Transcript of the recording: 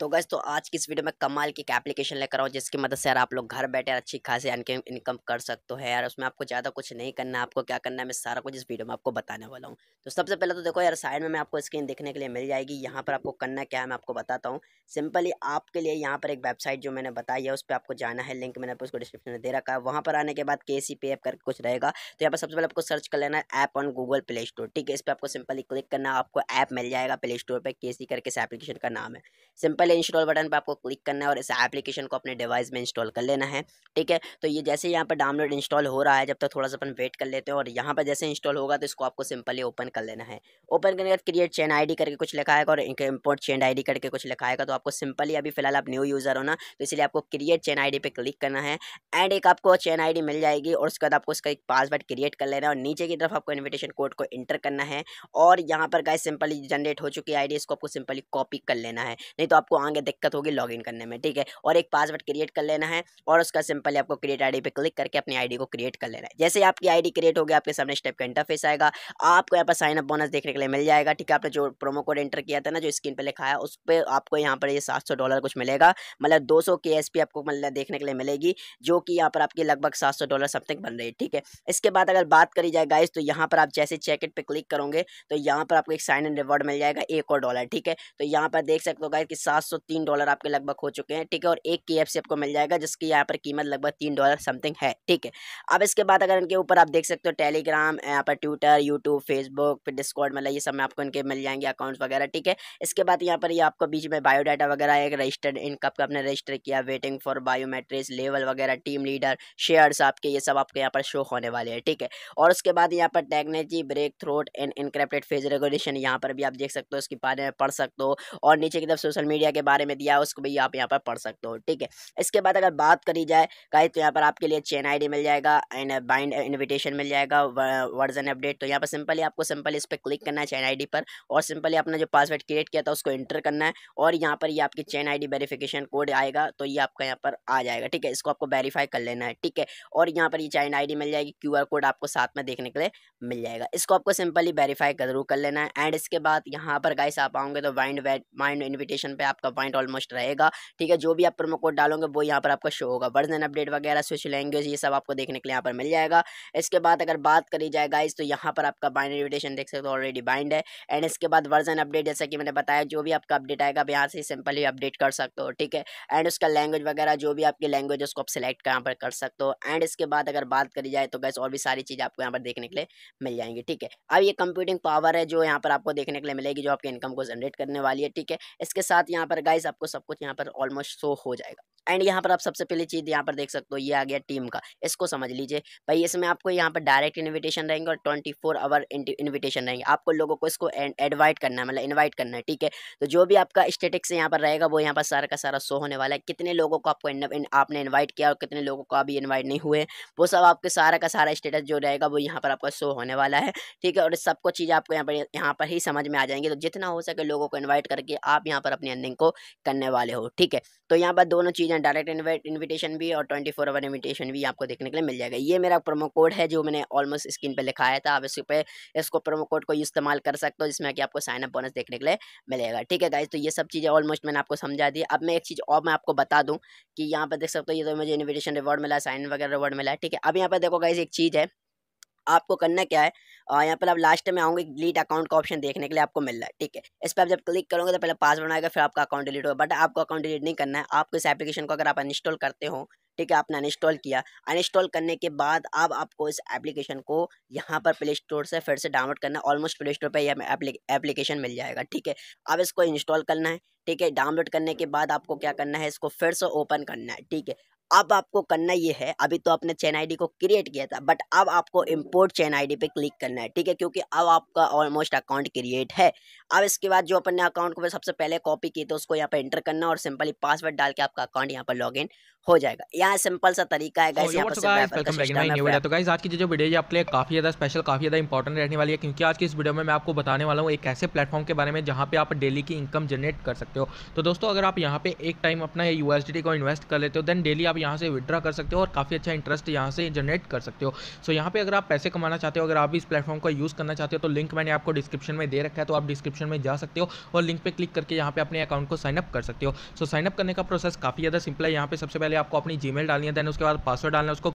तो गैस तो आज की इस वीडियो में कमाल की एक एप्लीकेशन लेकर आऊँ जिसकी मदद से यार आप लोग घर बैठे यार अच्छी खासी इनकम कर सकते हो यार उसमें आपको ज़्यादा कुछ नहीं करना है आपको क्या करना है मैं सारा कुछ इस वीडियो में आपको बताने वाला हूँ तो सबसे पहले तो देखो यार साइड में मैं आपको स्क्रीन देखने के लिए मिल जाएगी यहाँ पर आपको करना क्या है मैं आपको बताता हूँ सिंपली आपके लिए यहाँ पर एक वेबसाइट जो मैंने बताई है उस पर आपको जाना है लिंक मैंने उसको डिस्क्रिप्शन में दे रखा है वहाँ पर आने के बाद के सी पे करके कुछ रहेगा तो यहाँ पर सबसे पहले आपको सर्च कर लेना है app on Google Play Store ठीक है इस पर आपको सिंपली क्लिक करना आपको ऐप मिल जाएगा प्ले स्टोर पर के सी करके इस एप्लीकेशन का नाम है सिंपल पहले इंस्टॉल बटन पर आपको क्लिक करना है और इस एप्लीकेशन को अपने डिवाइस में इंस्टॉल कर लेना है ठीक है तो ये जैसे यहाँ पर डाउनलोड इंस्टॉल हो रहा है जब तक थोड़ा सा अपन वेट कर लेते हैं और यहाँ पर जैसे इंस्टॉल होगा तो इसको आपको सिंपली ओपन कर लेना है ओपन करने के बाद क्रिएट चेन आई करके कुछ लिखा है और इम्पोर्ट चेन आई करके कुछ लिखा है तो आपको सिंपली अभी फिलहाल आप न्यू यूज़र हो ना तो इसलिए आपको create chain I D click करना है एंड एक आपको चेन आई मिल जाएगी और उसके बाद आपको उसका एक पासवर्ड क्रिएट कर लेना है और नीचे की तरफ आपको इन्विटेशन कोड को इंटर करना है और यहाँ पर गाय सिंपली जनरेट हो चुकी है आई इसको आपको सिंपली कॉपी कर लेना है नहीं तो आपको आगे दिक्कत होगी लॉगिन करने में ठीक है और एक पासवर्ड क्रिएट कर लेना है और उसका सिंपल आपको क्रिएट आईडी पे क्लिक करके अपनी आईडी को क्रिएट कर लेना है जैसे आपकी आईडी क्रिएट होगी आपके सामने स्टेप का इंटरफेस आएगा आपको यहाँ पर साइन अप बोनस देखने के लिए मिल जाएगा ठीक है आपने जो प्रोमो कोड एंटर किया था ना जो स्क्रीन पर लिखा है उस पर आपको यहाँ पर ये सात डॉलर कुछ मिलेगा मतलब दो सौ आपको मतलब देखने के लिए मिलेगी जो कि यहाँ पर आपकी लगभग सात डॉलर समथिंग बन रही है ठीक है इसके बाद अगर बात करी जाए गाइस तो यहाँ पर आप जैसे चैकेट पर क्लिक करोगे तो यहाँ पर आपको एक साइन इन रिवॉर्ड मिल जाएगा एक और डॉलर ठीक है तो यहाँ पर देख सकते हो गाइस कि सात 503 डॉलर आपके लगभग हो चुके हैं ठीक है और एक के आपको मिल जाएगा जिसकी यहाँ पर कीमत लगभग तीन डॉलर समथिंग है ठीक है अब इसके बाद अगर इनके ऊपर आप देख सकते हो टेलीग्राम यहाँ पर ट्विटर यूट्यूब फेसबुक फिर डिस्कॉर्ड मतलब ये सब में आपको इनके मिल जाएंगे अकाउंट्स वगैरह ठीक है इसके बाद यहाँ पर ये आपको बीच में बायोडाटा वगैरह एक रजिस्टर्ड इनकम कब आपने रजिस्टर किया वेटिंग फॉर बायोमेट्रिक्स लेवल वगैरह टीम लीडर शेयर्स आपके ये सब आपके यहाँ पर शो होने वाले हैं ठीक है और उसके बाद यहाँ पर technology breakthrough and encrypted phase regulation यहाँ पर भी आप देख सकते हो इसके बारे में पढ़ सकते हो और नीचे की तरफ सोशल मीडिया के बारे में दिया है उसको भी आप यहाँ पर पढ़ सकते हो ठीक है इसके बाद अगर बात करी जाए गाइज तो यहाँ पर आपके लिए चेन आई मिल जाएगा एंड बाइंड इन्विटेशन मिल जाएगा वर्जन अपडेट तो यहाँ पर सिंपली आपको सिंपल इस पर क्लिक करना है चेन आई पर और सिंपली अपना जो पासवर्ड क्रिएट किया था उसको इंटर करना है और यहाँ पर ये आपकी चेन आई वेरिफिकेशन कोड आएगा तो ये आपका यहाँ पर आ जाएगा ठीक है इसको आपको वेरीफाई कर लेना है ठीक है और यहाँ पर ये चेन आई मिल जाएगी क्यू कोड आपको साथ में देखने के लिए मिल जाएगा इसको आपको सिंपली वेरीफाई जरूर कर लेना है एंड इसके बाद यहाँ पर गाइस आप आओगे तो वाइंड माइंड इन्विटेशन पे आपका आपका पॉइंट ऑलमोस्ट रहेगा ठीक है जो भी आप प्रोमो कोड डालोगे वो यहाँ पर आपका शो होगा वर्जन अपडेट वगैरह स्विच लैंग्वेज ये सब आपको देखने के लिए यहाँ पर मिल जाएगा इसके बाद अगर बात करी जाए गाइज तो यहाँ पर आपका बाइंड इन्विटेशन देख सकते हो ऑलरेडी बाइंड है एंड इसके बाद वर्जन अपडेट जैसा कि मैंने बताया जो भी आपका अपडेट आएगा आप यहाँ से सिंपली अपडेट कर सकते हो ठीक है एंड उसका लैंग्वेज वगैरह जो भी आपकी लैंग्वेज उसको आप सिलेक्ट यहाँ पर कर सकते हो एंड इसके बाद अगर बात करी जाए तो गैस और भी सारी चीज़ आपको यहाँ पर देखने के लिए मिल जाएंगी ठीक है अब ये कंप्यूटिंग पावर है जो यहाँ पर आपको देखने के लिए मिलेगी जो आपके इनकम को जनरेट करने वाली है ठीक है इसके साथ यहाँ पर पर गाइज आपको सब कुछ यहाँ पर ऑलमोस्ट शो हो जाएगा एंड यहाँ पर आप सबसे पहले चीज़ यहाँ पर देख सकते हो ये आ गया टीम का इसको समझ लीजिए भाई इसमें आपको यहाँ पर डायरेक्ट इन्विटेशन रहेंगे और ट्वेंटी फोर आवर इन्विटेशन रहेंगे आपको लोगों को इसको एडवाइट करना है मतलब इन्वाइट करना है ठीक है तो जो भी आपका स्टेटिक्स यहाँ पर रहेगा वो यहाँ पर सारा का सारा शो होने वाला है कितने लोगों को आपको इन, आपने इन्वाइट किया और कितने लोगों को अभी इन्वाइट नहीं हुए वो सब आपके सारा का सारा स्टेटस जो रहेगा वो यहाँ पर आपका शो होने वाला है ठीक है और सबको चीज़ आपको यहाँ पर यहाँ पर ही समझ में आ जाएंगे तो जितना हो सके लोगों को इन्वाइट करके आप यहाँ पर अपनी अर्निंग को करने वाले हो ठीक है तो यहाँ पर दोनों चीज़ें हैं डायरेक्ट इन्विटेशन भी और ट्वेंटी फोर आवर इन्विटेशन भी आपको देखने के लिए मिल जाएगा ये मेरा प्रोमो कोड है जो मैंने ऑलमोस्ट स्क्रीन पर लिखाया था आप इस पर इसको प्रोमो कोड को इस्तेमाल कर सकते हो जिसमें कि आपको साइनअप बोनस देखने के लिए मिलेगा ठीक है गाइज तो ये सब चीज़ें ऑलमोस्ट मैंने आपको समझा दी अब मैं एक चीज़ और मैं आपको बता दूँ कि यहाँ पर देख सकते हो ये तो मुझे इन्विटेशन रिवॉर्ड मिला साइन वगैरह रिवॉर्ड मिला ठीक है अब यहाँ पर देखो गाइज एक चीज़ है आपको करना क्या है यहाँ पर आप लास्ट में आओगे डिलीट अकाउंट का ऑप्शन देखने के लिए आपको मिल रहा है ठीक है इस पर आप जब क्लिक करोगे तो पहले पासवर्ड आएगा फिर आपका अकाउंट डिलीट होगा बट आपको अकाउंट डिलीट नहीं करना है आपको इस एप्लीकेशन को अगर आप इंस्टॉल करते हो ठीक है आपने अनइंस्टॉल किया अनस्टॉल करने के बाद अब आप आपको इस एप्लीकेशन को यहाँ पर प्ले स्टोर से फिर से डाउनलोड करना है ऑलमोस्ट प्ले स्टोर पर यह एप्लीकेशन मिल जाएगा ठीक है अब इसको इंस्टॉल करना है ठीक है डाउनलोड करने के बाद आपको क्या करना है इसको फिर से ओपन करना है ठीक है अब आपको करना ये है अभी तो आपने चैन आईडी को क्रिएट किया था बट अब आपको हाँ इंपोर्ट चैन आईडी पे क्लिक करना है ठीक है क्योंकि अब आपका ऑलमोस्ट अकाउंट क्रिएट है अब इसके बाद जो अपने अकाउंट को सबसे पहले कॉपी की तो उसको यहाँ पर एंटर करना और सिंपली पासवर्ड डाल के आपका अकाउंट यहाँ पर लॉग हो जाएगा यहाँ सिंपल सा तरीका है गाइस यहाँ पर तो गाइस आज की जो वीडियो है आपके लिए काफी ज्यादा स्पेशल काफी ज्यादा इंपॉर्टेंट रहने वाली है क्योंकि आज की इस वीडियो में मैं आपको बताने वाला हूँ एक ऐसे प्लेटफॉर्म के बारे में जहाँ पे आप डेली की इनकम जनरेट कर सकते हो तो दोस्तों अगर आप यहाँ पे एक टाइम अपना यूएसडी को इन्वेस्ट कर लेते हो देन डेली आप यहाँ से विड्रा कर सकते हो और काफ़ी अच्छा इंटरेस्ट यहाँ से जनरेट कर सकते हो सो यहाँ पे अगर आप पैसे कमाना चाहते हो अगर आप इस प्लेटफॉर्म का यूज़ करना चाहते हो तो लिंक मैंने आपको डिस्क्रिप्शन में दे रखा है तो आप डिस्क्रिप्शन डिस्क्रिप्शन में जा सकते हो और लिंक पर क्लिक करके यहाँ पर अपने अकाउंट को साइनअप कर सकते हो सो साइनअप करने का प्रोसेस काफ़ी ज़्यादा सिंपल है यहाँ पर सबसे पहले आपको अपनी जी डालनी है देन उसके बाद पासवर्ड डालना है उसको